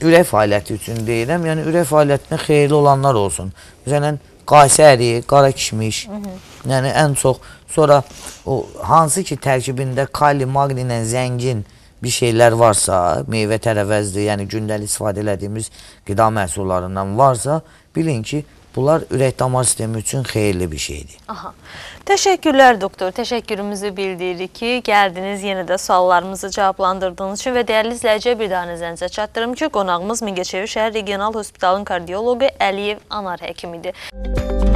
ürək fəaliyyəti üçün deyirəm. Yəni ürək fəaliyyətinə xeyirli olanlar olsun. Məsələn, qaysı əriyi, qara kişmiş. Hı -hı. Yəni ən çox sonra o hansı ki tərkibində kali, magni ilə zəngin bir şeylər varsa, meyvə tərəvəzdir, yəni gündəlik istifadə elədiyimiz qida məhsullarından varsa, bilin ki, bunlar ürək damar sistemi üçün xeyirli bir şeydir. Aha. Təşəkkürlər doktor. Təşəkkürümüzü bildirik ki, gəldiniz yenə də suallarımızı cavablandırdığınız üçün və dəyərli izləyiciyə bir daha nəzərinizə çatdırım ki, qonağımız Mingəçevir şəhər regional hospitalın kardioloqu Əliyev Anar həkimidir. Müzik